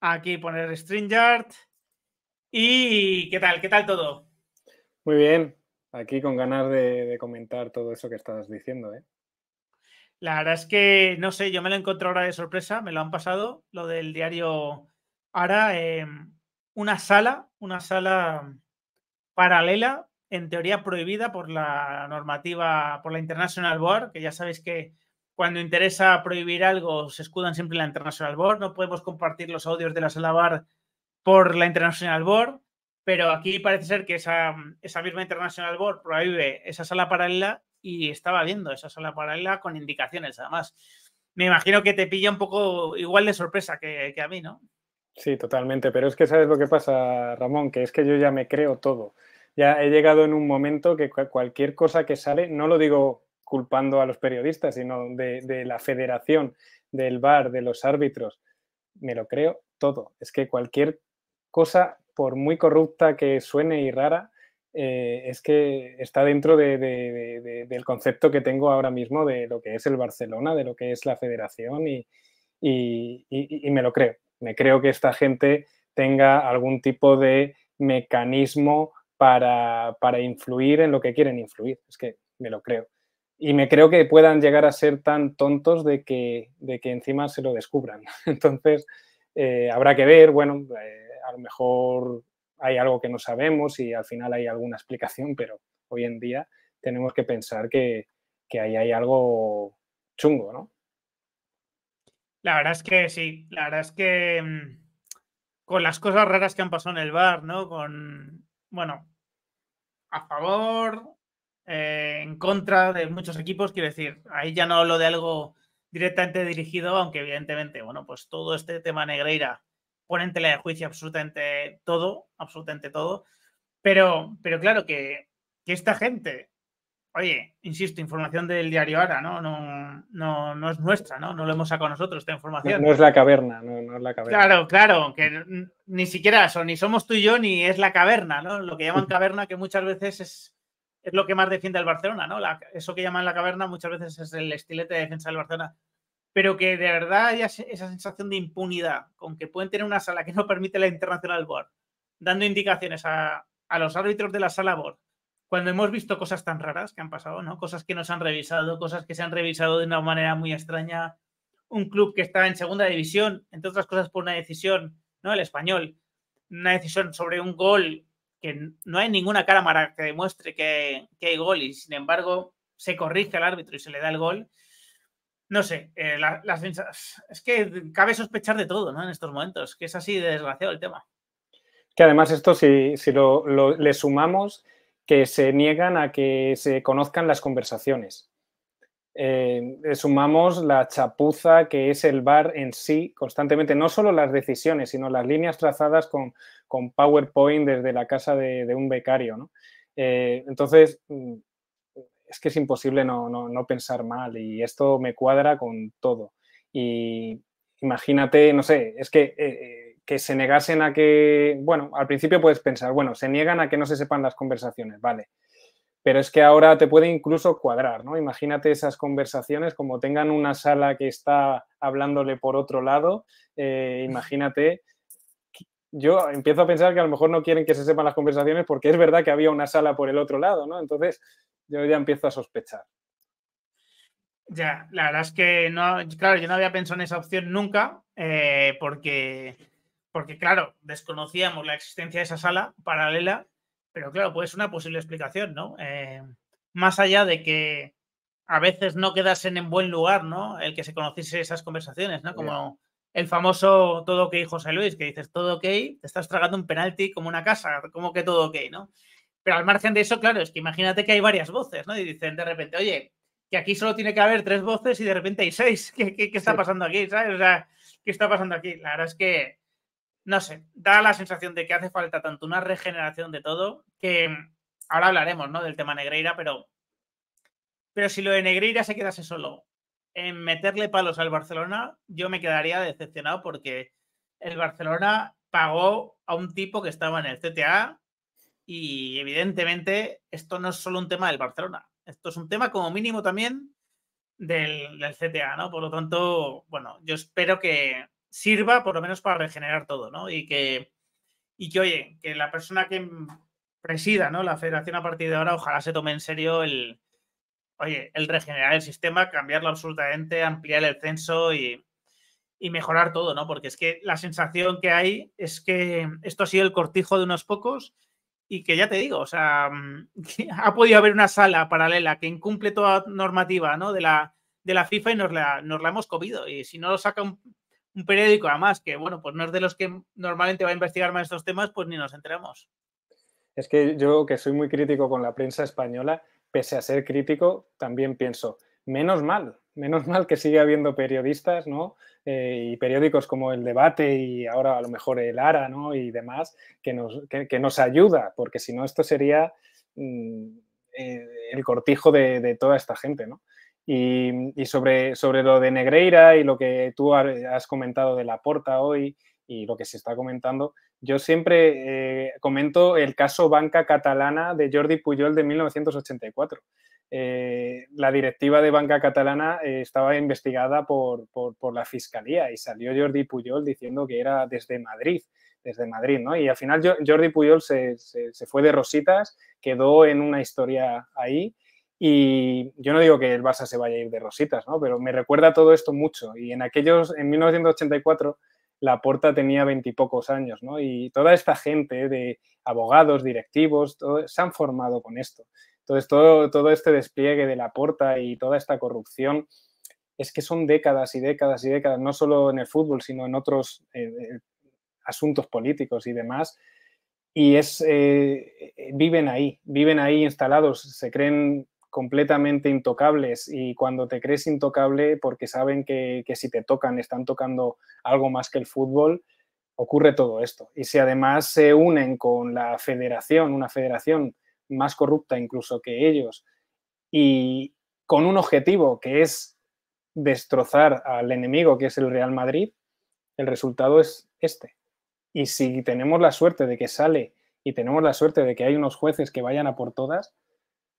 Aquí poner StringYard. ¿Y qué tal? ¿Qué tal todo? Muy bien. Aquí con ganas de, comentar todo eso que estás diciendo. ¿eh? La verdad es que, no sé, yo me lo encontrado ahora de sorpresa. Me lo han pasado, lo del diario Ahora, em, una sala, una sala paralela, en teoría prohibida por la normativa, por la International Board, que ya sabéis que cuando interesa prohibir algo, se escudan siempre la International Board. No podemos compartir los audios de la sala bar por la International Board, pero aquí parece ser que esa, misma International Board prohíbe esa sala paralela y estaba viendo esa sala paralela con indicaciones, además. Me imagino que te pilla un poco igual de sorpresa que, que a mí, ¿no? Sí, totalmente. Pero es que sabes lo que pasa, Ramón, que es que yo ya me creo todo. Ya he llegado en un momento que cualquier cosa que sale, no lo digo culpando a los periodistas, sino de, la federación, del bar, de los árbitros. Me lo creo todo. Es que cualquier cosa, por muy corrupta que suene y rara, eh, es que está dentro del concepto que tengo ahora mismo de lo que es el Barcelona, de lo que es la federación y, me lo creo. Me creo que esta gente tenga algún tipo de mecanismo para, influir en lo que quieren influir. Es que me lo creo y me creo que puedan llegar a ser tan tontos de que, de que encima se lo descubran. Entonces, eh, habrá que ver, bueno, eh, a lo mejor hay algo que no sabemos y al final hay alguna explicación, pero hoy en día tenemos que pensar que, ahí hay algo chungo, ¿no? La verdad es que sí, la verdad es que mm, con las cosas raras que han pasado en el bar, ¿no? Con, bueno, a favor, eh, en contra de muchos equipos. Quiero decir, ahí ya no hablo de algo directamente dirigido, aunque evidentemente, bueno, pues todo este tema Negreira pone en tela de juicio absolutamente todo, absolutamente todo. Pero, pero claro que, esta gente, oye, insisto, información del diario Ara, ¿no? No, no, es nuestra, ¿no? No lo hemos sacado nosotros esta información. No, es la caverna, no, no, es la caverna. Claro, claro, que ni siquiera son ni somos tú y yo, ni es la caverna, ¿no? Lo que llaman caverna, que muchas veces es es lo que más defiende el Barcelona, ¿no? eso que llaman la caverna muchas veces es el estilete de defensa del Barcelona. Pero que de verdad haya esa sensación de impunidad, con que pueden tener una sala que no permite la Internacional Board, dando indicaciones a, los árbitros de la sala Board, cuando hemos visto cosas tan raras que han pasado, ¿no? Cosas que no se han revisado, cosas que se han revisado de una manera muy extraña. Un club que está en segunda división, entre otras cosas por una decisión, ¿no? El español, una decisión sobre un gol que no hay ninguna cámara que demuestre que, hay gol y sin embargo se corrige al árbitro y se le da el gol. No sé, eh, es que cabe sospechar de todo en estos momentos, que es así de desgraciado el tema. Que además esto, si, si lo, le sumamos, que se niegan a que se conozcan las conversaciones. Eh, sumamos la chapuza que es el bar en sí constantemente, no solo las decisiones, sino las líneas trazadas con, PowerPoint desde la casa de, un becario. Eh, entonces, mm, es que es imposible no, pensar mal y esto me cuadra con todo. Y imagínate, no sé, es que... Eh, que se negasen a que, bueno, al principio puedes pensar, bueno, se niegan a que no se sepan las conversaciones, vale, pero es que ahora te puede incluso cuadrar, ¿no? Imagínate esas conversaciones como tengan una sala que está hablándole por otro lado, eh, imagínate yo empiezo a pensar que a lo mejor no quieren que se sepan las conversaciones porque es verdad que había una sala por el otro lado, ¿no? Entonces yo ya empiezo a sospechar. Ya, la verdad es que no, claro, yo no había pensado en esa opción nunca eh, porque, porque, claro, desconocíamos la existencia de esa sala paralela pero claro, pues es una posible explicación, ¿no? Eh, más allá de que a veces no quedasen en buen lugar, ¿no? El que se conociese esas conversaciones, ¿no? Como el famoso todo ok José Luis, que dices todo ok, te estás tragando un penalti como una casa, como que todo ok, ¿no? Pero al margen de eso, claro, es que imagínate que hay varias voces, ¿no? Y dicen de repente, oye, que aquí solo tiene que haber tres voces y de repente hay seis. ¿Qué, qué está pasando aquí? ¿Sabes? O sea, ¿qué está pasando aquí? La verdad es que no sé, da la sensación de que hace falta tanto una regeneración de todo, que ahora hablaremos, ¿no? Del tema Negreira, pero, pero si lo de Negreira se quedase solo en meterle palos al Barcelona, yo me quedaría decepcionado porque el Barcelona pagó a un tipo que estaba en el CTA y evidentemente esto no es solo un tema del Barcelona, esto es un tema como mínimo también del, del CTA, ¿no? Por lo tanto, bueno, yo espero que, sirva por lo menos para regenerar todo, ¿no? Y que, y que oye, que la persona que presida, ¿no? La federación a partir de ahora, ojalá se tome en serio el, oye, el regenerar el sistema, cambiarlo absolutamente, ampliar el censo y, y mejorar todo, ¿no? Porque es que la sensación que hay es que esto ha sido el cortijo de unos pocos y que ya te digo, o sea, mm, ha podido haber una sala paralela que incumple toda normativa, ¿no? De la, de la FIFA y nos la, nos la hemos comido. Y si no lo saca un, un periódico además que, bueno, pues no es de los que normalmente va a investigar más estos temas, pues ni nos enteramos. Es que yo que soy muy crítico con la prensa española, pese a ser crítico, también pienso, menos mal, menos mal que siga habiendo periodistas, ¿no? Eh, y periódicos como El Debate y ahora a lo mejor El Ara, ¿no? Y demás, que nos, nos ayuda, porque si no esto sería mm, eh, el cortijo de, de toda esta gente, ¿no? Y, sobre, sobre lo de Negreira y lo que tú has comentado de la porta hoy y lo que se está comentando, yo siempre eh, comento el caso Banca Catalana de Jordi Puyol de 1984. Eh, la directiva de Banca Catalana eh, estaba investigada por, por, la Fiscalía y salió Jordi Puyol diciendo que era desde Madrid, desde Madrid, ¿no? Y al final Jordi Puyol se, se, se fue de rositas, quedó en una historia ahí y yo no digo que el Barça se vaya a ir de rositas, ¿no? Pero me recuerda todo esto mucho. Y en aquellos, en 1984, la Porta tenía veintipocos años, ¿no? Y toda esta gente de abogados, directivos, se han formado con esto. Entonces, todo, todo este despliegue de la Porta y toda esta corrupción es que son décadas y décadas y décadas, no solo en el fútbol, sino en otros eh, eh, asuntos políticos y demás. Y es, eh, viven ahí, viven ahí instalados, se creen completamente intocables y cuando te crees intocable porque saben que, si te tocan están tocando algo más que el fútbol, ocurre todo esto. Y si además se unen con la federación, una federación más corrupta incluso que ellos, y con un objetivo que es destrozar al enemigo que es el Real Madrid, el resultado es este. Y si tenemos la suerte de que sale y tenemos la suerte de que hay unos jueces que vayan a por todas,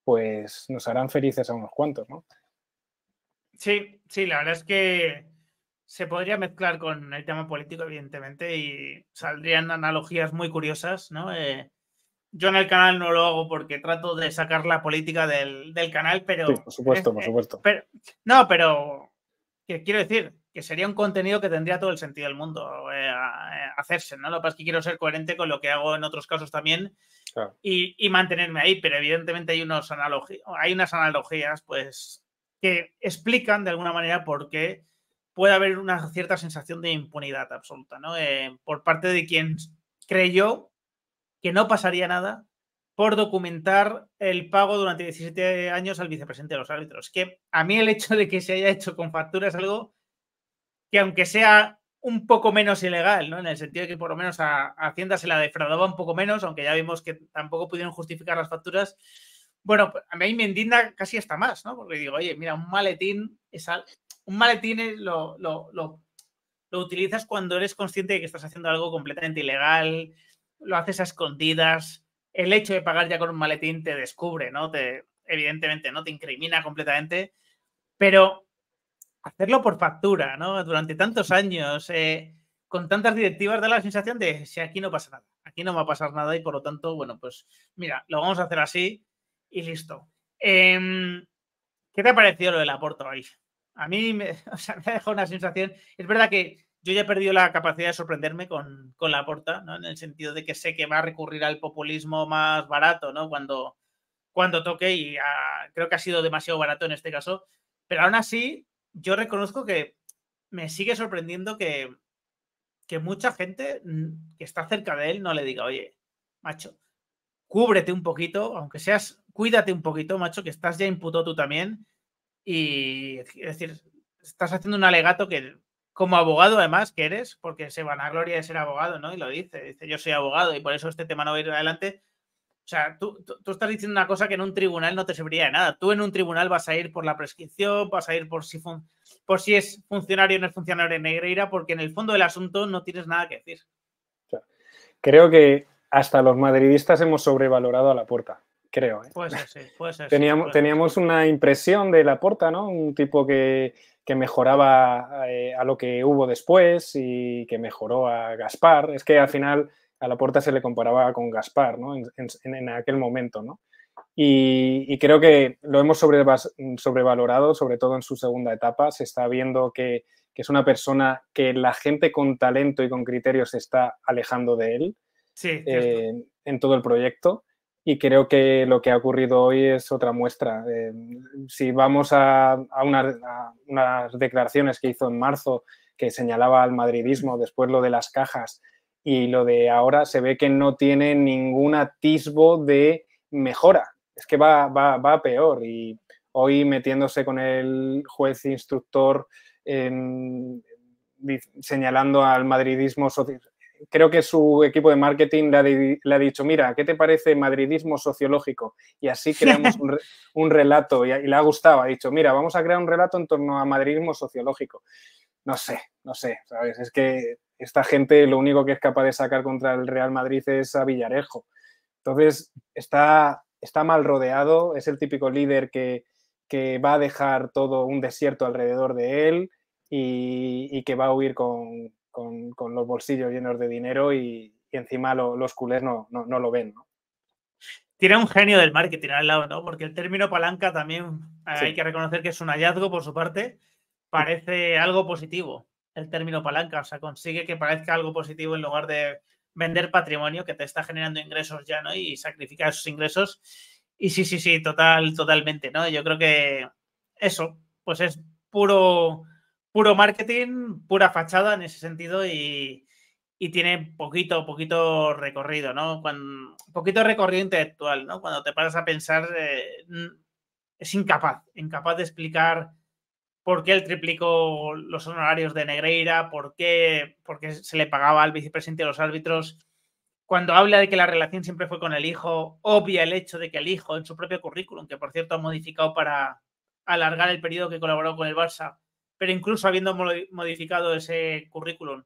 pues nos harán felices a unos cuantos, ¿no? Sí, sí, la verdad es que se podría mezclar con el tema político, evidentemente, y saldrían analogías muy curiosas, ¿no? Eh, yo en el canal no lo hago porque trato de sacar la política del, canal, pero... por supuesto, por eh, supuesto. pero, no, pero quiero decir, que sería un contenido que tendría todo el sentido del mundo eh, eh, hacerse, ¿no? Lo que pasa es que quiero ser coherente con lo que hago en otros casos también y, mantenerme ahí, pero evidentemente hay, unos hay unas analogías, pues, que explican de alguna manera por qué puede haber una cierta sensación de impunidad absoluta, ¿no? Eh, por parte de quien creyó que no pasaría nada por documentar el pago durante 17 años al vicepresidente de los árbitros. Que a mí el hecho de que se haya hecho con factura es algo que aunque sea un poco menos ilegal, ¿no? En el sentido de que por lo menos a Hacienda se la defraudaba un poco menos, aunque ya vimos que tampoco pudieron justificar las facturas. Bueno, pues, a mí me indigna casi hasta más, ¿no? Porque digo, oye, mira, un maletín es un maletín lo, lo, utilizas cuando eres consciente de que estás haciendo algo completamente ilegal, lo haces a escondidas. El hecho de pagar ya con un maletín te descubre, ¿no? Te, evidentemente, ¿no? Te incrimina completamente. Pero hacerlo por factura, ¿no? Durante tantos años, eh, con tantas directivas, da la sensación de si aquí no pasa nada, aquí no va a pasar nada y por lo tanto, bueno, pues mira, lo vamos a hacer así y listo. Em, ¿Qué te ha parecido lo del aporto hoy? A mí me, o ha dejado una sensación. Es verdad que yo ya he perdido la capacidad de sorprenderme con, con la aporta, ¿no? En el sentido de que sé que va a recurrir al populismo más barato, ¿no? Cuando, cuando toque y ah, creo que ha sido demasiado barato en este caso. Pero aún así, yo reconozco que me sigue sorprendiendo que, que mucha gente mm, que está cerca de él no le diga, oye, macho, cúbrete un poquito, aunque seas, cuídate un poquito, macho, que estás ya imputado tú también. Y es decir, estás haciendo un alegato que, como abogado además, que eres, porque se van a gloria de ser abogado, ¿no? Y lo dice, dice, yo soy abogado y por eso este tema no va a ir adelante. O sea, tú, estás diciendo una cosa que en un tribunal no te serviría de nada. Tú en un tribunal vas a ir por la prescripción, vas a ir por si, por si es funcionario o no es funcionario en Negreira, porque en el fondo del asunto no tienes nada que decir. Creo que hasta los madridistas hemos sobrevalorado a la puerta, creo. ¿eh? Puede ser, sí, puede ser. teníamos, una impresión de la puerta, ¿no? Un tipo que, mejoraba eh, a lo que hubo después y que mejoró a Gaspar. Es que al final a la puerta se le comparaba con Gaspar, ¿no? En, aquel momento, Y, creo que lo hemos sobrevalorado, sobre todo en su segunda etapa. Se está viendo que, es una persona que la gente con talento y con criterio se está alejando de él eh, en todo el proyecto. Y creo que lo que ha ocurrido hoy es otra muestra. Eh, si vamos a, a, unas declaraciones que hizo en marzo que señalaba al madridismo, después lo de las cajas, y lo de ahora se ve que no tiene ningún atisbo de mejora. Es que va, va, peor y hoy metiéndose con el juez instructor señalando al madridismo social. Creo que su equipo de marketing le ha, dicho, mira, ¿qué te parece madridismo sociológico? Y así creamos un, relato y, y, le ha gustado, ha dicho, mira, vamos a crear un relato en torno a madridismo sociológico. No sé, no sé, ¿sabes? Es que esta gente lo único que es capaz de sacar contra el Real Madrid es a Villarejo. Entonces, está, está mal rodeado, es el típico líder que, va a dejar todo un desierto alrededor de él y, que va a huir con, los bolsillos llenos de dinero y, encima los culés no, no, lo ven. tiene un genio del marketing al lado, ¿no? Porque el término palanca también eh, hay que reconocer que es un hallazgo por su parte, parece algo positivo el término palanca, o sea, consigue que parezca algo positivo en lugar de vender patrimonio que te está generando ingresos ya, ¿no? Y sacrificar esos ingresos. Y sí, sí, sí, total, totalmente, ¿no? Yo creo que eso, pues es puro, puro marketing, pura fachada en ese sentido y, tiene poquito, poquito recorrido, ¿no? Cuando, poquito recorrido intelectual, ¿no? Cuando te paras a pensar, eh, es incapaz, incapaz de explicar por qué él triplicó los honorarios de Negreira, por qué, se le pagaba al vicepresidente de los árbitros. Cuando habla de que la relación siempre fue con el hijo, obvia el hecho de que el hijo, en su propio currículum, que por cierto ha modificado para alargar el periodo que colaboró con el Barça, pero incluso habiendo modificado ese currículum,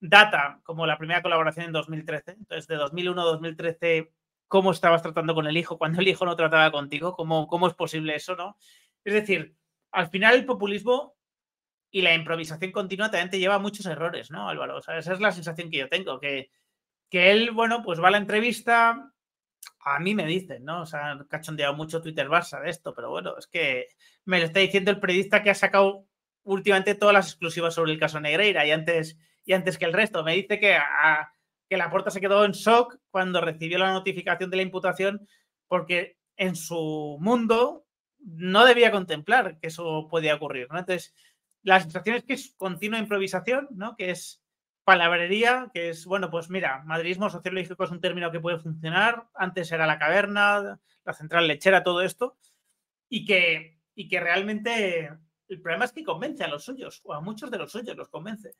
data como la primera colaboración en 2013. Entonces, de 2001 a 2013, ¿cómo estabas tratando con el hijo cuando el hijo no trataba contigo? ¿Cómo, cómo es posible eso, no? Es decir, al final el populismo y la improvisación continua te lleva a muchos errores, ¿no, Álvaro? esa es la sensación que yo tengo, que, que él, bueno, pues va a la entrevista, a mí me dicen, ¿no? O sea, han cachondeado mucho Twitter Barça de esto, pero bueno, es que me lo está diciendo el periodista que ha sacado últimamente todas las exclusivas sobre el caso Negreira y antes, y antes que el resto. Me dice que, a, que puerta se quedó en shock cuando recibió la notificación de la imputación porque en su mundo no debía contemplar que eso podía ocurrir, Entonces, la situación es que es continua improvisación, ¿no? Que es palabrería, que es, bueno, pues mira, madridismo sociológico es un término que puede funcionar, antes era la caverna, la central lechera, todo esto, y que, y que realmente el problema es que convence a los suyos, o a muchos de los suyos los convence.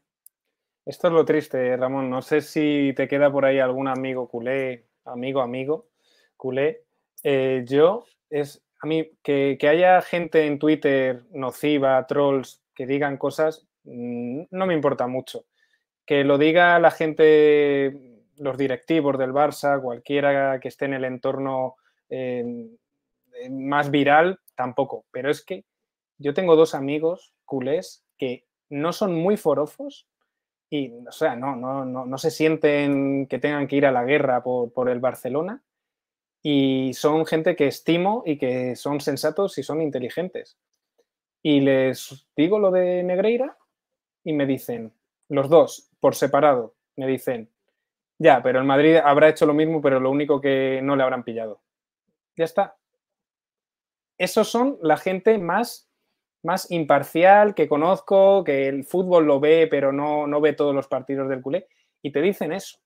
Esto es lo triste, Ramón. No sé si te queda por ahí algún amigo culé, amigo, amigo, culé. Eh, yo es a mí que, haya gente en Twitter nociva, trolls, que digan cosas, mm, no me importa mucho. Que lo diga la gente, los directivos del Barça, cualquiera que esté en el entorno em, eh, más viral, tampoco. Pero es que yo tengo dos amigos culés que no son muy forofos y, o sea, no, no, no, se sienten que tengan que ir a la guerra por el Barcelona y son gente que estimo y que son sensatos y son inteligentes. Y les digo lo de Negreira y me dicen, los dos, por separado, me dicen, ya, pero el Madrid habrá hecho lo mismo, pero lo único que no le habrán pillado. Ya está. Esos son la gente más, más imparcial que conozco, que el fútbol lo ve, pero no, no ve todos los partidos del culé, y te dicen eso.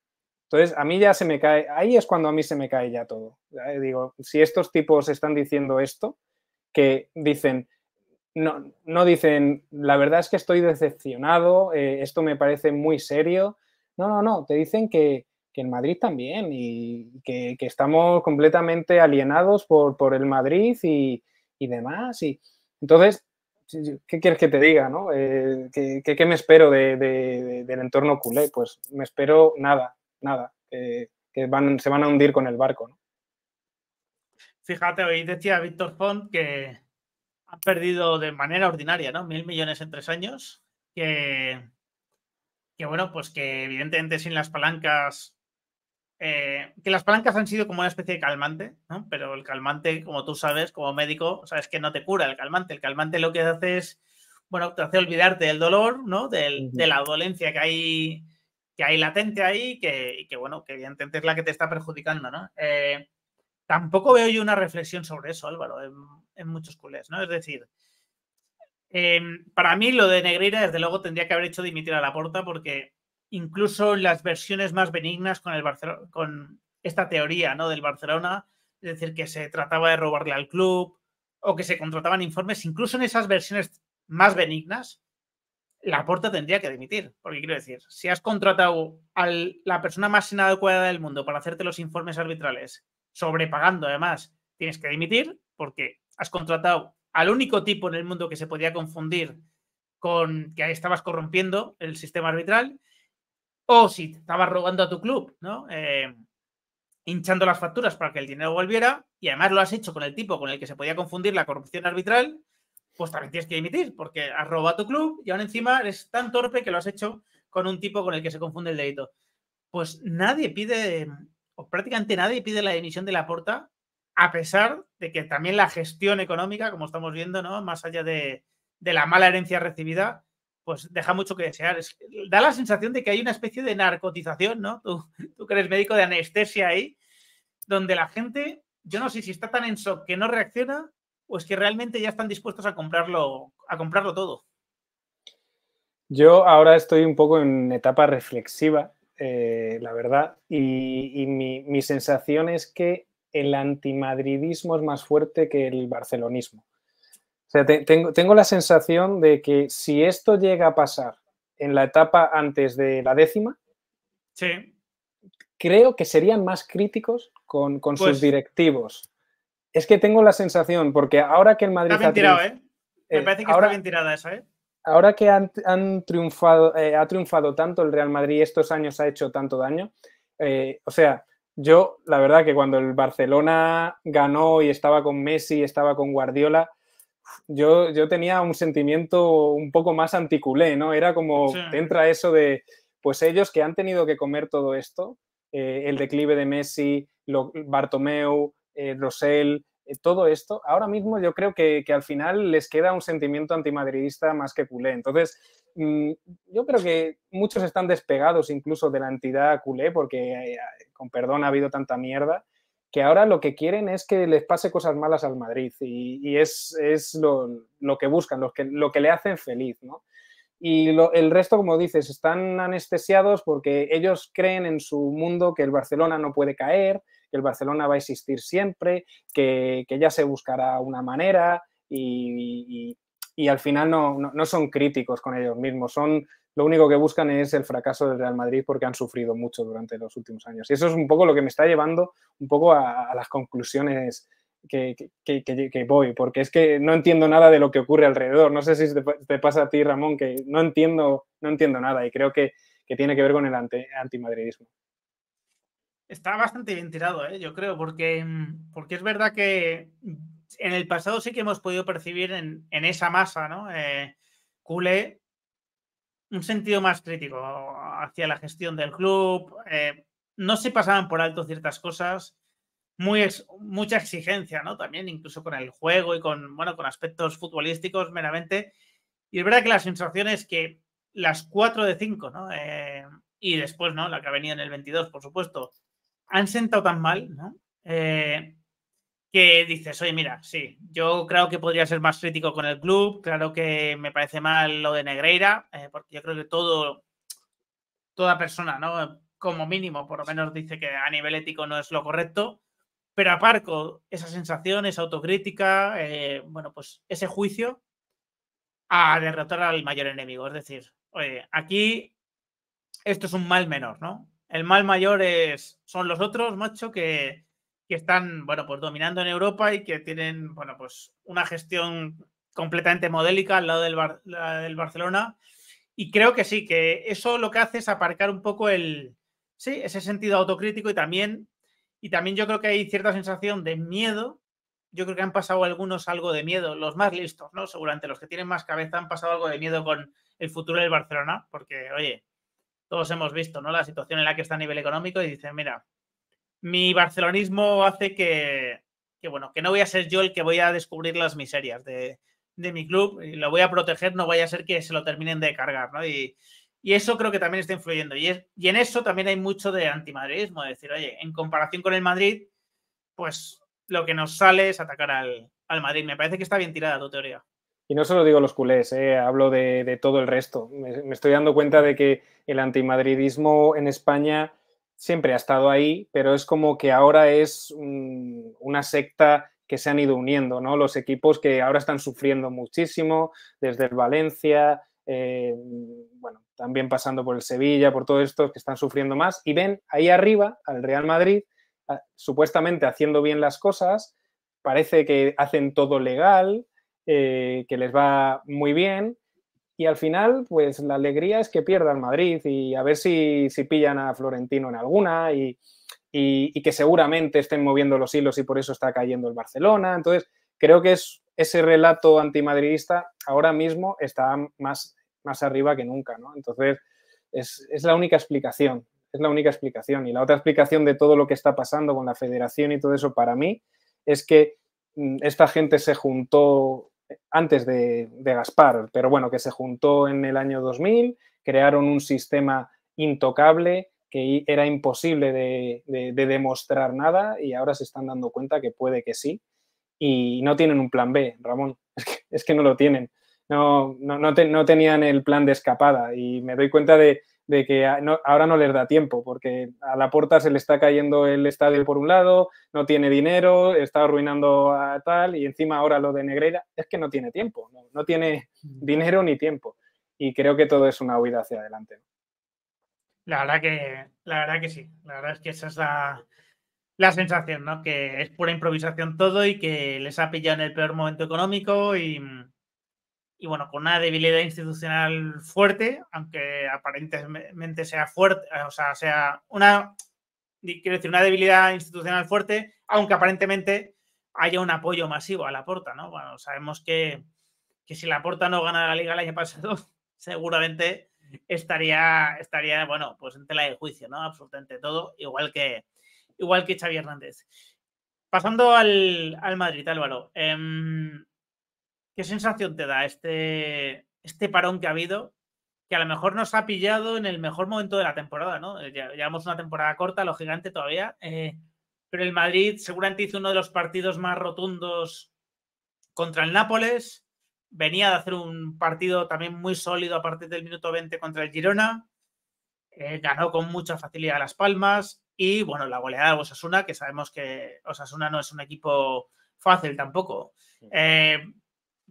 Entonces, a mí ya se me cae, ahí es cuando a mí se me cae ya todo. Digo, si estos tipos están diciendo esto, que dicen, no, no dicen, la verdad es que estoy decepcionado, eh, esto me parece muy serio. No, no, no, te dicen que, en Madrid también y que, estamos completamente alienados por, por el Madrid y, demás. Y, entonces, ¿qué quieres que te diga? No? Eh, ¿qué, me espero del entorno culé? Pues me espero nada, nada, que se van a hundir con el barco. Fíjate, hoy decía Víctor Font que ha perdido de manera ordinaria, ¿no? Mil millones en tres años, que, bueno, pues que evidentemente sin las palancas eh, que las palancas han sido como una especie de calmante, ¿no? pero el calmante, como tú sabes, como médico, sabes que no te cura el calmante. El calmante lo que hace es, bueno, te hace olvidarte del dolor, ¿no? Del, De la dolencia que hay que hay latente ahí que, que, bueno, que evidentemente es la que te está perjudicando, ¿no? Eh, tampoco veo yo una reflexión sobre eso, Álvaro, en, muchos culés, ¿no? Es decir, em, para mí lo de Negreira, desde luego, tendría que haber hecho dimitir a la porta porque incluso las versiones más benignas con, el con esta teoría ¿no? del Barcelona, es decir, que se trataba de robarle al club o que se contrataban informes, incluso en esas versiones más benignas, la Porta tendría que dimitir. Porque quiero decir, si has contratado a la persona más inadecuada del mundo para hacerte los informes arbitrales, sobrepagando además, tienes que dimitir porque has contratado al único tipo en el mundo que se podía confundir con que estabas corrompiendo el sistema arbitral o si estabas robando a tu club, ¿no? Em, hinchando las facturas para que el dinero volviera y además lo has hecho con el tipo con el que se podía confundir la corrupción arbitral pues también tienes que dimitir, porque has robado tu club y aún encima eres tan torpe que lo has hecho con un tipo con el que se confunde el delito. Pues nadie pide, o prácticamente nadie pide la dimisión de la porta, a pesar de que también la gestión económica, como estamos viendo, ¿no? Más allá de, la mala herencia recibida, pues deja mucho que desear. da la sensación de que hay una especie de narcotización, ¿no? Tú, tú que eres médico de anestesia ahí, donde la gente, yo no sé si está tan en shock que no reacciona o es pues que realmente ya están dispuestos a comprarlo, a comprarlo todo? Yo ahora estoy un poco en etapa reflexiva, eh, la verdad, y, mi, sensación es que el antimadridismo es más fuerte que el barcelonismo. O sea, tengo, la sensación de que si esto llega a pasar en la etapa antes de la décima, creo que serían más críticos con, sus pues directivos. Es que tengo la sensación, porque ahora que el Madrid. Está bien tirado, ¿eh? Me eh, parece que ahora, está bien eso, ¿eh? Ahora que han, triunfado, eh, ha triunfado tanto el Real Madrid estos años ha hecho tanto daño. Eh, o sea, yo, la verdad, que cuando el Barcelona ganó y estaba con Messi, estaba con Guardiola, yo, yo tenía un sentimiento un poco más anticulé, ¿no? Era como, entra eso de, pues ellos que han tenido que comer todo esto, el declive de Messi, Bartomeu, eh, Rosell, eh, todo esto, ahora mismo yo creo que, al final les queda un sentimiento antimadridista más que culé. Entonces, mm, yo creo que muchos están despegados incluso de la entidad culé, porque eh, con perdón ha habido tanta mierda, que ahora lo que quieren es que les pase cosas malas al Madrid y, es, lo, que buscan, lo que, le hacen feliz, y el resto, como dices, están anestesiados porque ellos creen en su mundo que el Barcelona no puede caer, que el Barcelona va a existir siempre, que, que ya se buscará una manera y, al final no, son críticos con ellos mismos, son lo único que buscan es el fracaso del Real Madrid porque han sufrido mucho durante los últimos años. Y eso es un poco lo que me está llevando un poco a, las conclusiones que, voy, porque es que no entiendo nada de lo que ocurre alrededor. No sé si te, pasa a ti, Ramón, que no entiendo, no entiendo nada y creo que, tiene que ver con el anti, antimadridismo. Está bastante bien tirado, ¿eh? yo creo, porque, mm, porque es verdad que mm, en el pasado sí que hemos podido percibir en, esa masa, ¿no? Eh, Cule, un sentido más crítico hacia la gestión del club. Eh, no se pasaban por alto ciertas cosas. Muy mucha exigencia, ¿no? También, incluso con el juego y con, bueno, con aspectos futbolísticos meramente. Y es verdad que la sensación es que las 4 de 5, ¿no? y después, ¿no? La que ha venido en el 22, por supuesto, han sentado tan mal, ¿no? Eh, que dices, oye, mira, sí, yo creo que podría ser más crítico con el club, claro que me parece mal lo de Negreira, eh, porque yo creo que todo, toda persona, ¿no? Como mínimo, por lo menos dice que a nivel ético no es lo correcto, pero aparco esa sensación, esa autocrítica, eh, bueno, pues ese juicio a derrotar al mayor enemigo, es decir, oye, aquí esto es un mal menor, ¿no? el mal mayor es, son los otros, macho, que, están, bueno, pues dominando en Europa y que tienen, bueno, pues una gestión completamente modélica al lado del, del Barcelona. Y creo que sí, que eso lo que hace es aparcar un poco el, ese sentido autocrítico y también, y también yo creo que hay cierta sensación de miedo. Yo creo que han pasado algunos algo de miedo, los más listos, ¿no? Seguramente los que tienen más cabeza han pasado algo de miedo con el futuro del Barcelona, porque, oye, todos hemos visto, ¿no? La situación en la que está a nivel económico y dicen, mira, mi barcelonismo hace que, bueno, que no voy a ser yo el que voy a descubrir las miserias de, mi club y lo voy a proteger, no vaya a ser que se lo terminen de cargar, ¿no? Y, eso creo que también está influyendo. Y, y en eso también hay mucho de antimadridismo, de decir, oye, en comparación con el Madrid, pues lo que nos sale es atacar al, al Madrid. Me parece que está bien tirada tu teoría y no solo digo los culés, eh, hablo de, todo el resto. Me, estoy dando cuenta de que el antimadridismo en España siempre ha estado ahí, pero es como que ahora es una secta que se han ido uniendo, ¿no? Los equipos que ahora están sufriendo muchísimo, desde el Valencia, eh, bueno, también pasando por el Sevilla, por todos estos que están sufriendo más, y ven ahí arriba al Real Madrid, supuestamente haciendo bien las cosas, parece que hacen todo legal, eh, que les va muy bien. Y al final, pues la alegría es que pierdan Madrid y a ver si, si pillan a Florentino en alguna y, que seguramente estén moviendo los hilos y por eso está cayendo el Barcelona. Entonces, creo que es, ese relato antimadridista ahora mismo está más, más arriba que nunca, ¿no? Entonces, es, es la única explicación, es la única explicación. Y la otra explicación de todo lo que está pasando con la federación y todo eso para mí es que mm, esta gente se juntó antes de, de Gaspar, pero bueno, que se juntó en el año 2000, crearon un sistema intocable que era imposible de, de, demostrar nada y ahora se están dando cuenta que puede que sí y no tienen un plan B, Ramón, es que, no lo tienen, no, no, no, tenían el plan de escapada y me doy cuenta de de que ahora no les da tiempo, porque a la puerta se le está cayendo el estadio por un lado, no tiene dinero, está arruinando a tal, y encima ahora lo de Negreira es que no tiene tiempo, no, tiene mm. dinero ni tiempo. Y creo que todo es una huida hacia adelante. La verdad que, la verdad que sí, la verdad es que esa es la, la sensación, ¿no? Que es pura improvisación todo y que les ha pillado en el peor momento económico y, y bueno, con una debilidad institucional fuerte, aunque aparentemente sea fuerte, eh, o sea, sea una, quiero decir, una debilidad institucional fuerte, aunque aparentemente haya un apoyo masivo a la porta, ¿no? Bueno, sabemos que, si la porta no gana la liga el año pasado, seguramente estaría, estaría, bueno, pues en tela de juicio, ¿no? Absolutamente todo, igual que, igual que Xavi Hernández. Pasando al, Madrid, Álvaro. Em, ¿Qué sensación te da este, este parón que ha habido? Que a lo mejor nos ha pillado en el mejor momento de la temporada, ¿no? Eh, llevamos una temporada corta, lo gigante todavía. Eh, pero el Madrid seguramente hizo uno de los partidos más rotundos contra el Nápoles. Venía de hacer un partido también muy sólido a partir del minuto 20 contra el Girona. Eh, ganó con mucha facilidad a Las Palmas. Y bueno, la goleada de Osasuna, que sabemos que Osasuna no es un equipo fácil tampoco. Eh,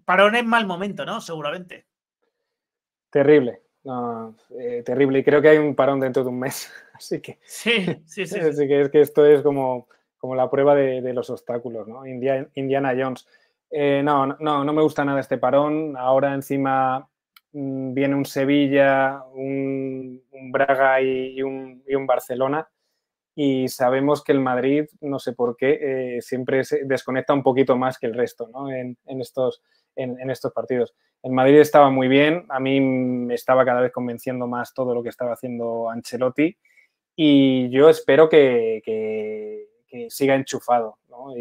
parón en mal momento, ¿no? Seguramente. Terrible, eh, terrible. Y creo que hay un parón dentro de un mes. Así que. Sí, sí, sí. así que es que esto es como, como la prueba de, los obstáculos, ¿no? Indiana Jones. Eh, no, no, no me gusta nada este parón. Ahora encima mm, viene un Sevilla, un, Braga y, un, Barcelona. Y sabemos que el Madrid, no sé por qué, eh, siempre se desconecta un poquito más que el resto ¿no? en, estos, en, estos partidos. En Madrid estaba muy bien, a mí me estaba cada vez convenciendo más todo lo que estaba haciendo Ancelotti y yo espero que, que, siga enchufado. ¿no?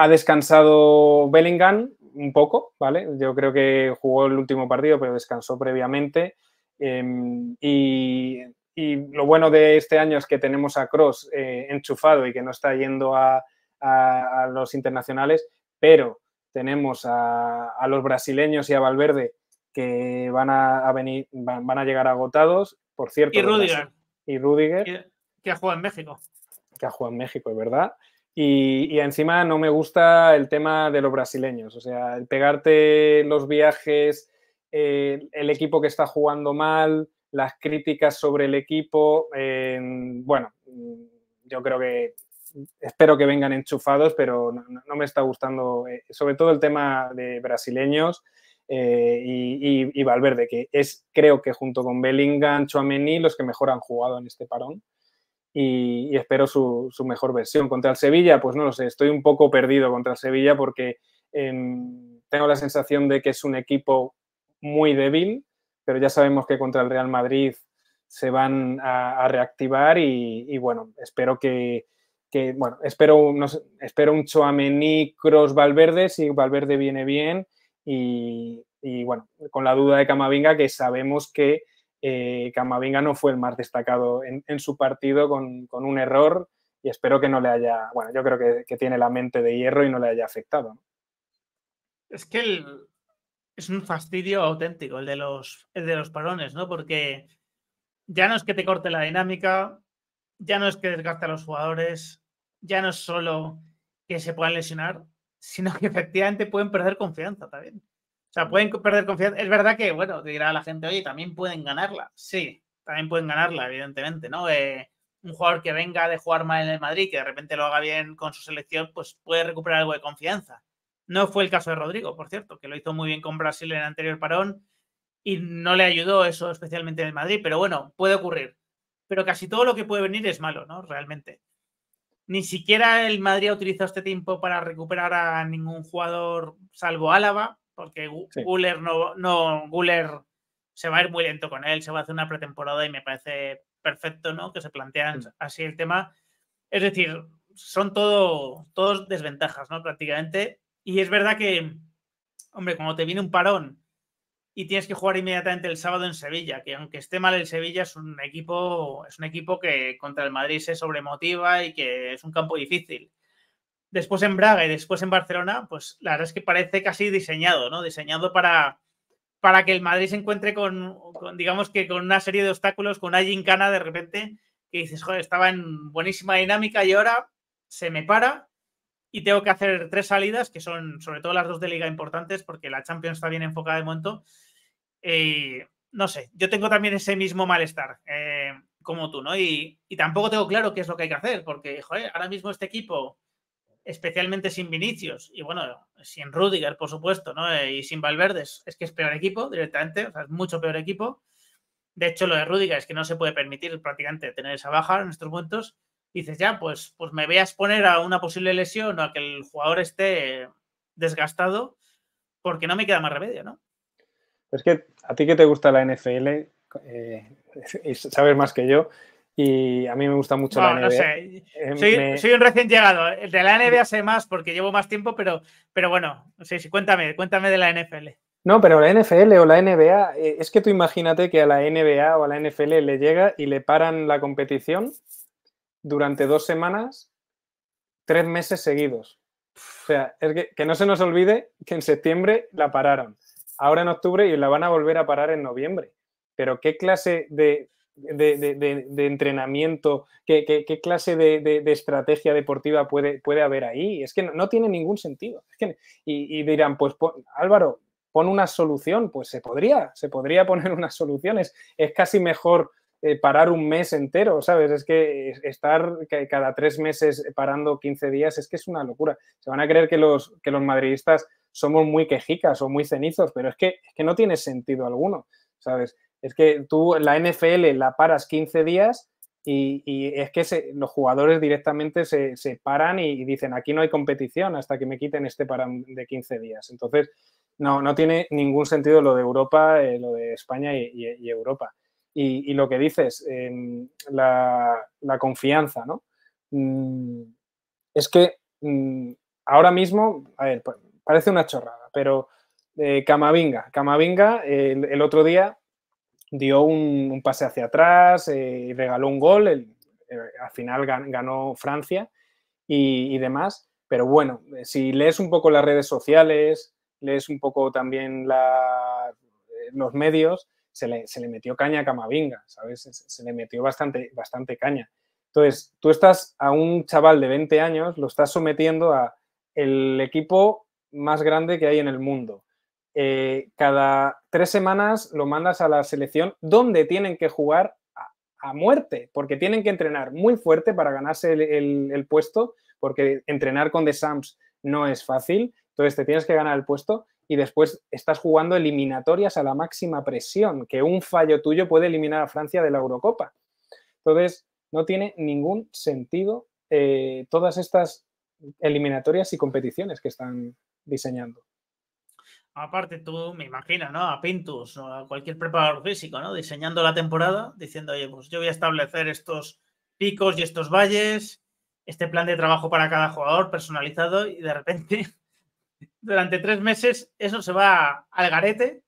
ha descansado Bellingham un poco, ¿vale? Yo creo que jugó el último partido, pero descansó previamente. Em, y, y, lo bueno de este año es que tenemos a Cross eh, enchufado y que no está yendo a, a, a los internacionales, pero tenemos a, los brasileños y a Valverde que van a, venir, van, a llegar agotados, por cierto. Y Rudiger. Y Rudiger. Que, ha jugado en México. Que ha jugado en México, es verdad. Y, encima no me gusta el tema de los brasileños, o sea, el pegarte los viajes, eh, el equipo que está jugando mal, las críticas sobre el equipo, bueno, yo creo que espero que vengan enchufados, pero no, me está gustando, eh, sobre todo el tema de brasileños. Eh, y, y, Valverde, que es, creo que junto con Bellingham, Chouameni, los que mejor han jugado en este parón. Y, espero su, su, mejor versión. Contra el Sevilla, pues no lo sé, estoy un poco perdido contra el Sevilla porque em, tengo la sensación de que es un equipo muy débil, pero ya sabemos que contra el Real Madrid se van a reactivar y, bueno, espero que, que bueno, espero, no espero un Choamení Cross, Valverde, si Valverde viene bien y, bueno, con la duda de Camavinga que sabemos que eh, Camavinga no fue el más destacado en, su partido con, un error y espero que no le haya, bueno, yo creo que, tiene la mente de hierro y no le haya afectado. Es que es un fastidio auténtico el de los, de los parones, ¿no? Porque ya no es que te corte la dinámica, ya no es que desgaste a los jugadores, ya no es solo que se puedan lesionar, sino que efectivamente pueden perder confianza también. O sea, pueden perder confianza. Es verdad que, bueno, dirá la gente, oye, también pueden ganarla. Sí, también pueden ganarla, evidentemente, ¿no? Eh, un jugador que venga de jugar mal en el Madrid, que de repente lo haga bien con su selección, pues puede recuperar algo de confianza. No fue el caso de Rodrigo, por cierto, que lo hizo muy bien con Brasil en el anterior parón y no le ayudó eso especialmente en el Madrid, pero bueno, puede ocurrir pero casi todo lo que puede venir es malo, ¿no? Realmente. Ni siquiera el Madrid ha utilizado este tiempo para recuperar a ningún jugador salvo Álava, porque Guller no, se va a ir muy lento con él, se va a hacer una pretemporada y me parece perfecto, ¿no? Que se plantean así el tema. Es decir, son todo, todos desventajas, ¿no? Prácticamente. Y es verdad que, hombre, cuando te viene un parón y tienes que jugar inmediatamente el sábado en Sevilla, que aunque esté mal el Sevilla, es un equipo, es un equipo que contra el Madrid se sobremotiva y que es un campo difícil. Después en Braga y después en Barcelona, pues la verdad es que parece casi diseñado, ¿no? Diseñado para, para que el Madrid se encuentre con, digamos que con una serie de obstáculos, con una gincana de repente, que dices, joder, estaba en buenísima dinámica y ahora se me para y tengo que hacer tres salidas, que son sobre todo las dos de liga importantes, porque la Champions está bien enfocada de momento, y, no sé, yo tengo también ese mismo malestar eh, como tú, ¿no? Y, tampoco tengo claro qué es lo que hay que hacer, porque, joder, ahora mismo este equipo, especialmente sin Vinicius y bueno, sin Rudiger, por supuesto, ¿no? Eh, y sin Valverde, es, que es peor equipo directamente, o sea, es mucho peor equipo. De hecho, lo de Rudiger es que no se puede permitir prácticamente tener esa baja en estos momentos. Y dices, ya, pues, pues me voy a exponer a una posible lesión o a que el jugador esté desgastado porque no me queda más remedio, ¿no? Es que a ti que te gusta la NFL, eh, sabes más que yo, y a mí me gusta mucho la NBA. No eh, soy, un recién llegado. De la NBA sé más porque llevo más tiempo, pero, pero bueno, sé sí, cuéntame, cuéntame de la NFL. No, pero la NFL o la NBA, eh, es que tú imagínate que a la NBA o a la NFL le llega y le paran la competición durante dos semanas, tres meses seguidos. O sea, es que, que no se nos olvide que en septiembre la pararon ahora en octubre y la van a volver a parar en noviembre. Pero ¿qué clase de, entrenamiento, qué, clase de, estrategia deportiva puede, puede haber ahí? Es que no, tiene ningún sentido. y, dirán, pues Álvaro, pon una solución. Pues se podría, se podría poner unas soluciones. Es casi mejor eh, parar un mes entero, ¿sabes? Es que estar cada tres meses parando 15 días es que es una locura. Se van a creer que los, que los madridistas somos muy quejicas o muy cenizos, pero es que, es que no tiene sentido alguno, ¿sabes? Es que tú la NFL la paras 15 días y, es que los jugadores directamente se, paran y, dicen, aquí no hay competición hasta que me quiten este parán de 15 días. Entonces, no, no tiene ningún sentido lo de Europa, eh, lo de España y, Europa. Y, lo que dices, em, la, confianza, ¿no? Mm, es que mm, ahora mismo, a ver, pues parece una chorrada, pero eh, Camavinga, Camavinga el, otro día dio un, pase hacia atrás eh, y regaló un gol, eh, al final ganó Francia y, demás, pero bueno, eh, si lees un poco las redes sociales, lees un poco también la, los medios, se le, se le, metió caña a Camavinga, ¿sabes? Se, se le metió bastante, bastante caña. Entonces, tú estás a un chaval de 20 años, lo estás sometiendo a el equipo más grande que hay en el mundo. Eh, cada tres semanas lo mandas a la selección donde tienen que jugar a, muerte, porque tienen que entrenar muy fuerte para ganarse el, puesto, porque entrenar con The Sams no es fácil, entonces te tienes que ganar el puesto y después estás jugando eliminatorias a la máxima presión, que un fallo tuyo puede eliminar a Francia de la Eurocopa. Entonces, no tiene ningún sentido eh, todas estas eliminatorias y competiciones que están, diseñando. Aparte tú, me imaginas ¿no? A Pintus o a cualquier preparador físico, ¿no? Diseñando la temporada, diciendo, oye, pues yo voy a establecer estos picos y estos valles, este plan de trabajo para cada jugador personalizado y de repente, durante tres meses, eso se va al garete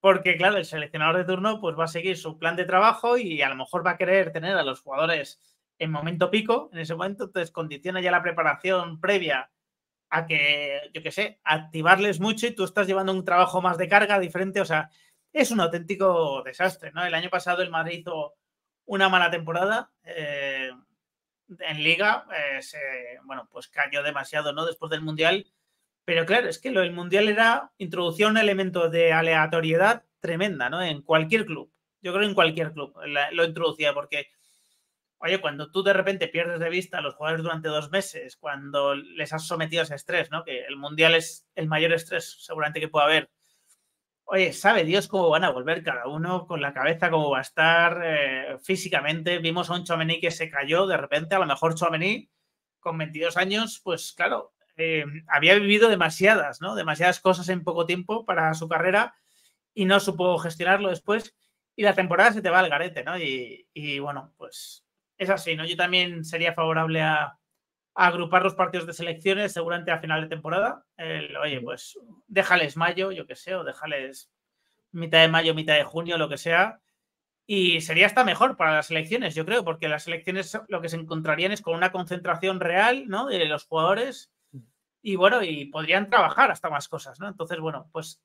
porque claro, el seleccionador de turno pues va a seguir su plan de trabajo y a lo mejor va a querer tener a los jugadores en momento pico, en ese momento entonces condiciona ya la preparación previa a que, yo qué sé, activarles mucho y tú estás llevando un trabajo más de carga diferente. O sea, es un auténtico desastre, ¿no? El año pasado el Madrid hizo una mala temporada. Eh, en Liga, eh, se, bueno, pues cayó demasiado, ¿no? Después del Mundial. Pero claro, es que lo del Mundial era, introducía un elemento de aleatoriedad tremenda, ¿no? En cualquier club. Yo creo en cualquier club lo introducía, porque oye, cuando tú de repente pierdes de vista a los jugadores durante dos meses, cuando les has sometido a ese estrés, ¿no? Que el mundial es el mayor estrés seguramente que pueda haber. Oye, sabe Dios cómo van a volver cada uno con la cabeza, cómo va a estar eh, físicamente. Vimos a un Chomení que se cayó de repente, a lo mejor Chomení con 22 años, pues claro, eh, había vivido demasiadas, ¿no? Demasiadas cosas en poco tiempo para su carrera y no supo gestionarlo después. Y la temporada se te va al garete, ¿no? y bueno, pues es así, ¿no? Yo también sería favorable a, agrupar los partidos de selecciones seguramente a final de temporada. oye, pues déjales mayo, yo qué sé, o déjales mitad de mayo, mitad de junio, lo que sea. Y sería hasta mejor para las elecciones, yo creo, porque las elecciones lo que se encontrarían es con una concentración real, ¿no? De los jugadores. Mm. Y bueno, y podrían trabajar hasta más cosas, ¿no? Entonces, bueno, pues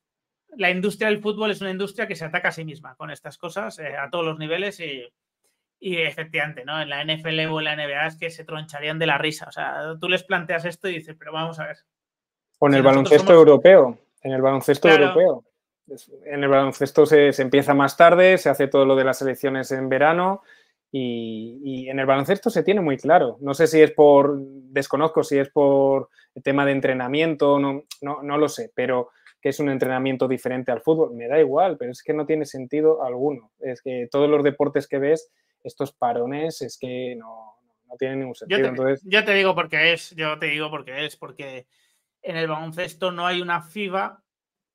la industria del fútbol es una industria que se ataca a sí misma con estas cosas eh, a todos los niveles y y efectivamente, ¿no? En la NFL o en la NBA es que se troncharían de la risa. O sea, tú les planteas esto y dices, pero vamos a ver. O en el baloncesto europeo. En el baloncesto europeo. En el baloncesto se, empieza más tarde, se hace todo lo de las elecciones en verano y, en el baloncesto se tiene muy claro. No sé si es por, desconozco si es por el tema de entrenamiento, no, no, no lo sé, pero que es un entrenamiento diferente al fútbol, me da igual, pero es que no tiene sentido alguno. Es que todos los deportes que ves estos parones es que no, no tienen ningún sentido. Yo te, Entonces... te digo porque es, yo te digo porque es, porque en el baloncesto no hay una FIBA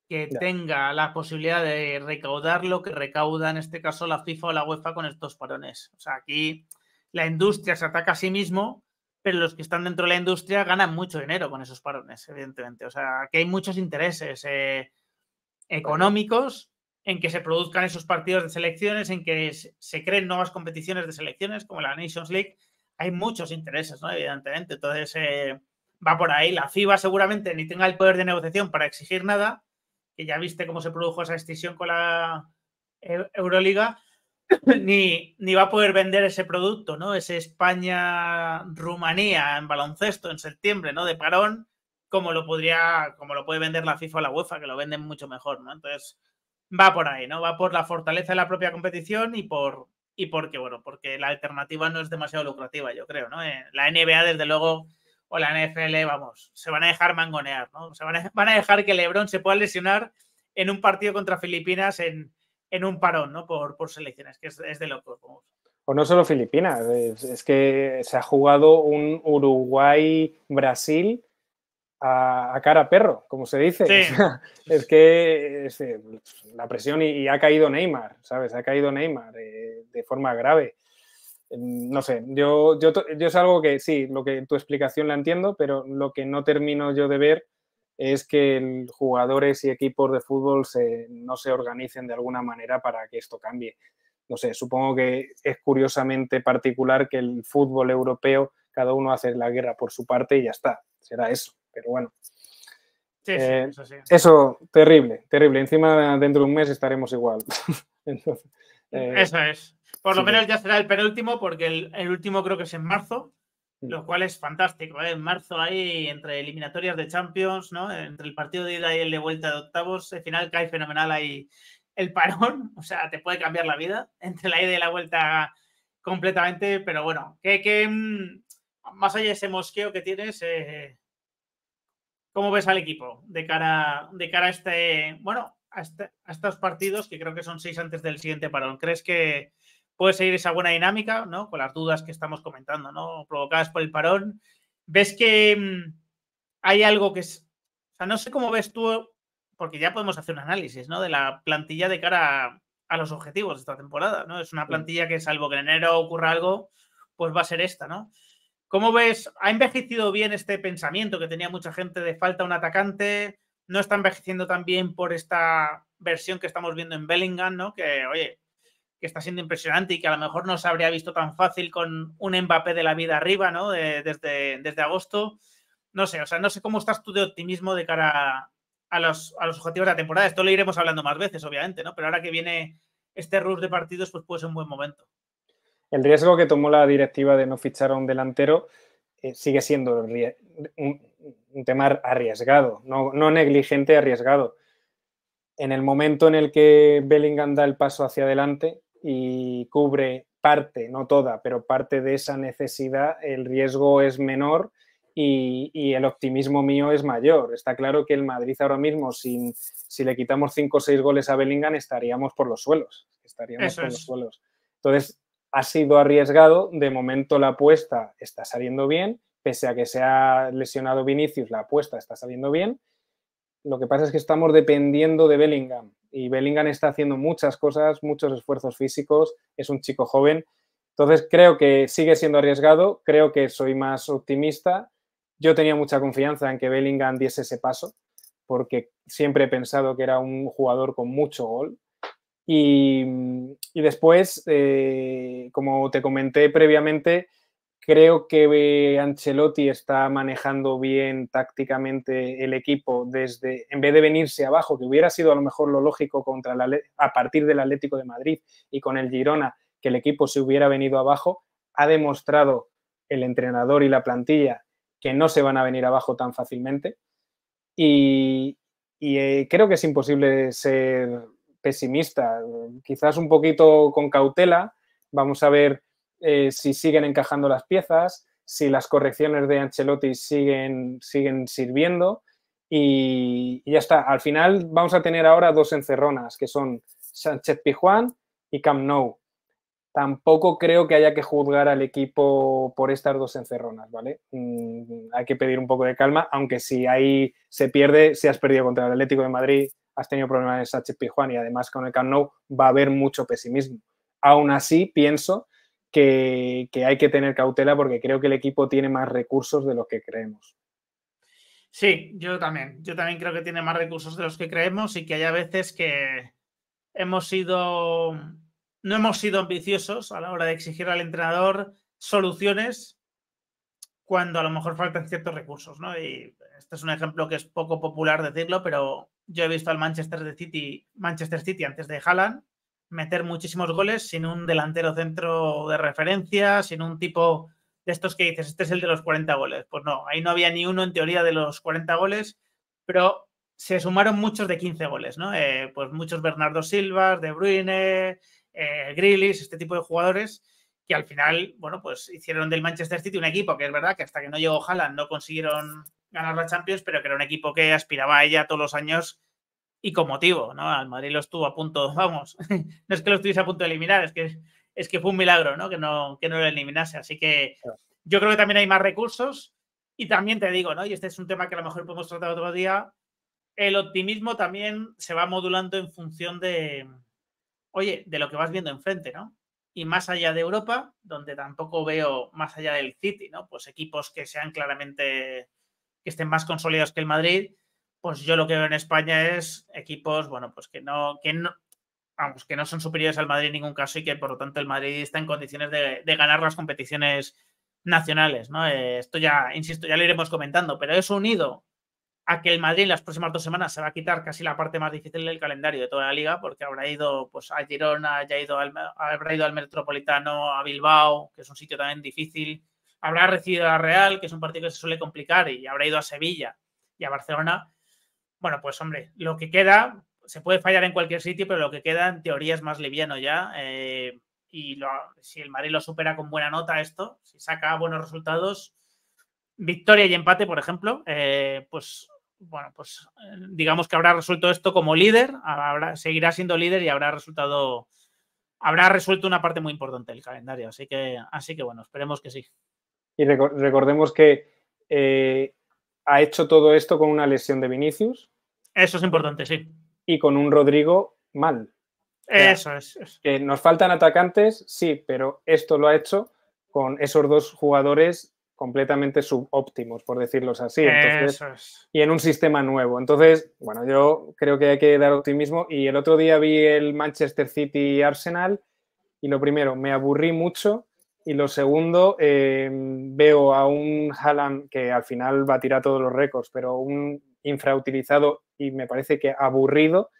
que tenga la posibilidad de recaudar lo que recauda en este caso la FIFA o la UEFA con estos parones. O sea, aquí la industria se ataca a sí mismo, pero los que están dentro de la industria ganan mucho dinero con esos parones, evidentemente. O sea, aquí hay muchos intereses eh, económicos en que se produzcan esos partidos de selecciones, en que se creen nuevas competiciones de selecciones como la Nations League. Hay muchos intereses, ¿no? Evidentemente. Entonces, eh, va por ahí. La FIBA seguramente ni tenga el poder de negociación para exigir nada, que ya viste cómo se produjo esa extinción con la e-, Euroliga, ni, ni va a poder vender ese producto, ¿no? Ese España-Rumanía en baloncesto en septiembre, ¿no? De parón, como lo podría, como lo puede vender la FIFA o la UEFA, que lo venden mucho mejor, ¿no? Entonces, va por ahí, ¿no? Va por la fortaleza de la propia competición y por y porque, bueno, porque la alternativa no es demasiado lucrativa, yo creo, ¿no? Eh, la NBA, desde luego, o la NFL, vamos, se van a dejar mangonear, ¿no? Se van a, dejar que Lebron se pueda lesionar en un partido contra Filipinas en, en un parón, ¿no? Por, por selecciones, que es, de locos. Vamos. O no solo Filipinas, es que se ha jugado un Uruguay-Brasil a, a cara perro, como se dice. es que eh, la presión y, ha caído Neymar, ¿sabes? Ha caído Neymar eh, de, forma grave. Eh, no sé, yo, yo, yo, es algo que sí, lo que tu explicación la entiendo, pero lo que no termino yo de ver es que jugadores y equipos de fútbol no se organicen de alguna manera para que esto cambie. No sé, supongo que es curiosamente particular que el fútbol europeo, cada uno hace la guerra por su parte y ya está. Será eso pero bueno. Eh, eso, terrible, terrible. Encima dentro de un mes estaremos igual. Eh, eso es. Por lo menos ya será el penúltimo, porque el, último creo que es en marzo, mm. lo cual es fantástico. ¿eh? En marzo hay entre eliminatorias de Champions, ¿no? entre el partido de ida y el de vuelta de octavos, el final cae fenomenal ahí el parón, o sea, te puede cambiar la vida entre la ida y la vuelta completamente, pero bueno, que, mm, más allá de ese mosqueo que tienes, ¿Cómo ves al equipo de cara, de cara a este, bueno, este, a, estos partidos que creo que son seis antes del siguiente parón? ¿Crees que puede seguir esa buena dinámica, Con las dudas que estamos comentando, ¿no? Provocadas por el parón. ¿Ves que mm, hay algo que es. O sea, no sé cómo ves tú, porque ya podemos hacer un análisis, ¿no? De la plantilla de cara a, a los objetivos de esta temporada, ¿no? Es una plantilla que, salvo que en enero ocurra algo, pues va a ser esta, ¿no? ¿Cómo ves? ¿Ha envejecido bien este pensamiento que tenía mucha gente de falta un atacante? ¿No está envejeciendo tan bien por esta versión que estamos viendo en Bellingham, ¿no? Que, oye, que está siendo impresionante y que a lo mejor no se habría visto tan fácil con un Mbappé de la vida arriba, ¿no? desde, desde agosto. No sé, o sea, no sé cómo estás tú de optimismo de cara a los, a los objetivos de la temporada. Esto lo iremos hablando más veces, obviamente, ¿no? Pero ahora que viene este rush de partidos, pues puede ser un buen momento. El riesgo que tomó la directiva de no fichar a un delantero eh, sigue siendo un, tema arriesgado, no, negligente, arriesgado. En el momento en el que Bellingham da el paso hacia adelante y cubre parte, no toda, pero parte de esa necesidad, el riesgo es menor y, el optimismo mío es mayor. Está claro que el Madrid ahora mismo, sin, si le quitamos 5 o 6 goles a Bellingham, estaríamos por los suelos. Estaríamos por los suelos. Entonces, ha sido arriesgado, de momento la apuesta está saliendo bien, pese a que se ha lesionado Vinicius, la apuesta está saliendo bien. Lo que pasa es que estamos dependiendo de Bellingham y Bellingham está haciendo muchas cosas, muchos esfuerzos físicos, es un chico joven. Entonces creo que sigue siendo arriesgado, creo que soy más optimista. Yo tenía mucha confianza en que Bellingham diese ese paso, porque siempre he pensado que era un jugador con mucho gol, y, después, eh, como te comenté previamente, creo que Ancelotti está manejando bien tácticamente el equipo desde, en vez de venirse abajo, que hubiera sido a lo mejor lo lógico contra la, a partir del Atlético de Madrid y con el Girona, que el equipo se hubiera venido abajo, ha demostrado el entrenador y la plantilla que no se van a venir abajo tan fácilmente. Y, eh, creo que es imposible ser pesimista, quizás un poquito con cautela. Vamos a ver eh, si siguen encajando las piezas, si las correcciones de Ancelotti siguen, siguen sirviendo. Y, ya está. Al final vamos a tener ahora dos encerronas, que son Sánchez Pijuán y Camp Nou. Tampoco creo que haya que juzgar al equipo por estas dos encerronas, ¿vale? Mm, hay que pedir un poco de calma, aunque si ahí se pierde, si has perdido contra el Atlético de Madrid, has tenido problemas en el Juan y además con el Camp Nou va a haber mucho pesimismo. Aún así, pienso que, hay que tener cautela porque creo que el equipo tiene más recursos de los que creemos. Sí, yo también. Yo también creo que tiene más recursos de los que creemos y que hay a veces que hemos sido, no hemos sido ambiciosos a la hora de exigir al entrenador soluciones cuando a lo mejor faltan ciertos recursos, ¿no? Y este es un ejemplo que es poco popular decirlo, pero yo he visto al Manchester City, Manchester City antes de Haaland meter muchísimos goles sin un delantero centro de referencia, sin un tipo de estos que dices, este es el de los 40 goles. Pues no, ahí no había ni uno en teoría de los 40 goles, pero se sumaron muchos de 15 goles, ¿no? Eh, pues muchos Bernardo Silva, De Bruyne, eh, Grillis, este tipo de jugadores que al final, bueno, pues hicieron del Manchester City un equipo, que es verdad que hasta que no llegó Haaland no consiguieron ganar la Champions, pero que era un equipo que aspiraba a ella todos los años y con motivo, ¿no? Al Madrid lo estuvo a punto, vamos, no es que lo estuviese a punto de eliminar, es que, es que fue un milagro, ¿no? Que no, que no lo eliminase. Así que yo creo que también hay más recursos y también te digo, ¿no? Y este es un tema que a lo mejor podemos tratar otro día, el optimismo también se va modulando en función de, oye, de lo que vas viendo enfrente, ¿no? y más allá de Europa, donde tampoco veo más allá del City, ¿no? Pues equipos que sean claramente, que estén más consolidados que el Madrid, pues yo lo que veo en España es equipos, bueno, pues que no, que no, vamos, que no son superiores al Madrid en ningún caso y que por lo tanto el Madrid está en condiciones de, ganar las competiciones nacionales, ¿no? Eh, esto ya, insisto, ya lo iremos comentando, pero eso unido a que el Madrid en las próximas dos semanas se va a quitar casi la parte más difícil del calendario de toda la liga, porque habrá ido pues, a Girona, ido habrá ido al Metropolitano, a Bilbao, que es un sitio también difícil, habrá recibido a Real, que es un partido que se suele complicar, y habrá ido a Sevilla y a Barcelona. Bueno, pues hombre, lo que queda, se puede fallar en cualquier sitio, pero lo que queda en teoría es más liviano ya. Eh, y si el Madrid lo supera con buena nota esto, si saca buenos resultados, victoria y empate, por ejemplo, eh, pues bueno, pues eh, digamos que habrá resuelto esto como líder, seguirá siendo líder y habrá resultado, habrá resuelto una parte muy importante del calendario. Así que, así que bueno, esperemos que sí. Y recordemos que eh, ha hecho todo esto con una lesión de Vinicius. Eso es importante, sí. Y con un Rodrigo mal. Eso es. nos faltan atacantes, sí, pero esto lo ha hecho con esos dos jugadores completamente subóptimos, por decirlos así. Y en un sistema nuevo. Entonces, bueno, yo creo que hay que dar optimismo. Y el otro día vi el Manchester City Arsenal y lo primero, me aburrí mucho. Y lo segundo, eh, veo a un Haaland que al final va a tirar todos los récords, pero un infrautilizado y me parece que aburrido.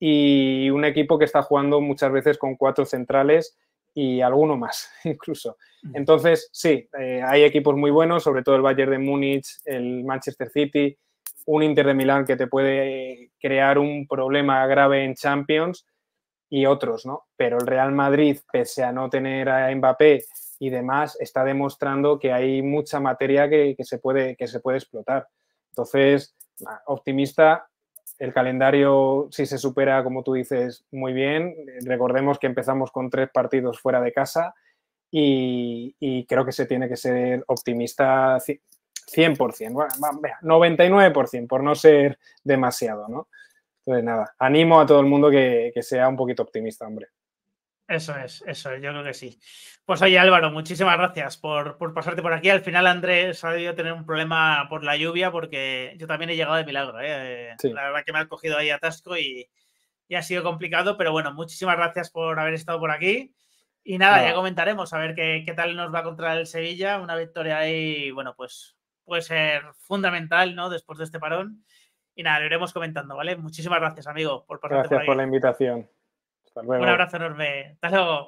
Y un equipo que está jugando muchas veces con cuatro centrales y alguno más incluso. Entonces, sí, eh, hay equipos muy buenos, sobre todo el Bayern de Múnich, el Manchester City, un Inter de Milán que te puede crear un problema grave en Champions y otros, ¿no? Pero el Real Madrid, pese a no tener a Mbappé y demás, está demostrando que hay mucha materia que, se, puede, que se puede explotar. Entonces, optimista el calendario, si se supera, como tú dices, muy bien. Recordemos que empezamos con tres partidos fuera de casa y, creo que se tiene que ser optimista 100%, 99% por no ser demasiado, ¿no? Entonces, nada, animo a todo el mundo que sea un poquito optimista, hombre. Eso es, eso yo creo que sí. Pues ahí Álvaro, muchísimas gracias por, pasarte por aquí. Al final Andrés ha debido tener un problema por la lluvia porque yo también he llegado de milagro. ¿eh? Eh, la verdad que me ha cogido ahí atasco y, y, ha sido complicado, pero bueno, muchísimas gracias por haber estado por aquí. Y nada, ya comentaremos a ver qué, tal nos va contra el Sevilla. Una victoria ahí, bueno, pues puede ser fundamental, ¿no? Después de este parón. Y nada, lo iremos comentando, ¿vale? Muchísimas gracias, amigo, por pasarte Gracias por la invitación. Un abrazo enorme. Hasta luego.